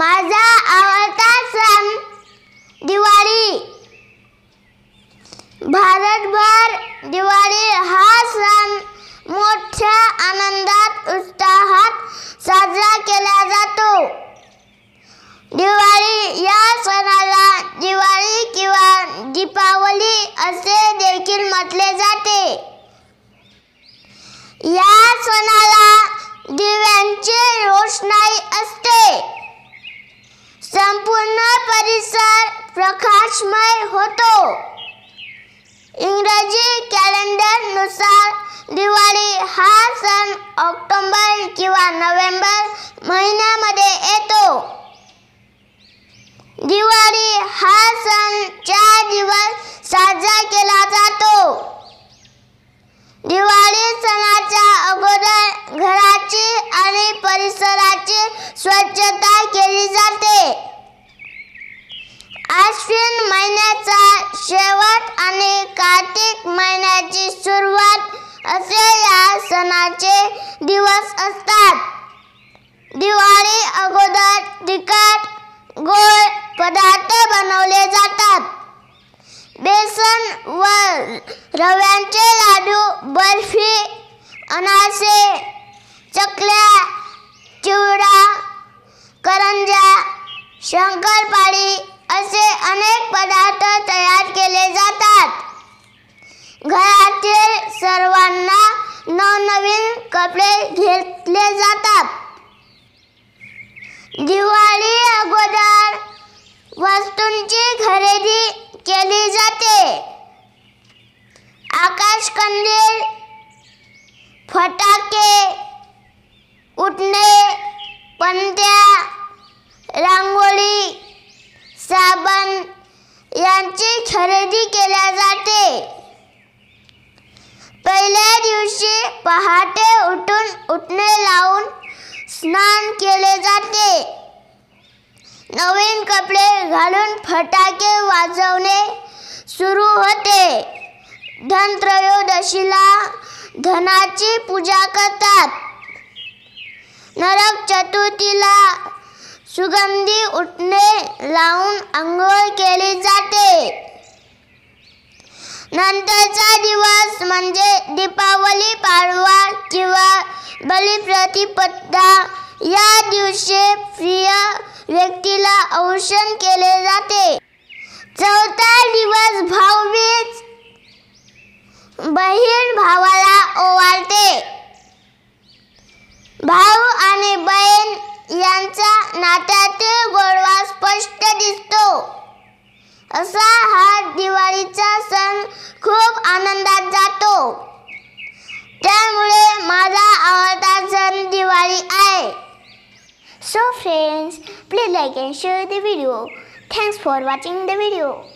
माझा आवडता सण दिवाळी भारतभर दिवाळी हा सण मोठ्या प्रकाशमय होतो इंग्रजी कॅलेंडरनुसार दिवाळी हा सण ऑक्टोबर किंवा नोव्हेंबर महिन्यामध्ये येतो दिवाळी हा सण चार दिवस साजरा केला जातो दिवाळी सणाच्या अगोदर घराची आणि परिसराची स्वच्छ आश्विन महिन्याचा शेवट आणि कार्तिक महिन्याची सुरुवात असे या सणाचे दिवस असतात दिवाळी अगोदर तिखट गोड पदार्थ बनवले जातात बेसन व रव्यांचे लाडू बर्फी अनासे। घरातील सर्वांना नवनवीन कपडे घेतले जातात दिवाळी अगोदर वस्तूंची खरेदी केली जाते आकाशकंदील फटाके उठणे पंत्या रांगोळी साबण यांची खरेदी केल्या जाते पहिल्या दिवशी पहाटे उठून उठणे लावून स्नान केले जाते नवीन कपडे घालून फटाके वाजवणे सुरू होते धनत्रयोदशीला धनाची पूजा करतात नरक चतुर्थीला सुगंधी उठणे लावून आंघोळ केली जाते नंतरचा दिवस म्हणजे दीपावली पाडवा किंवा बलिप्रतिपदा या दिवशी प्रिय व्यक्तीला औषण केले जाते So friends, please like and share the video. Thanks for watching the video.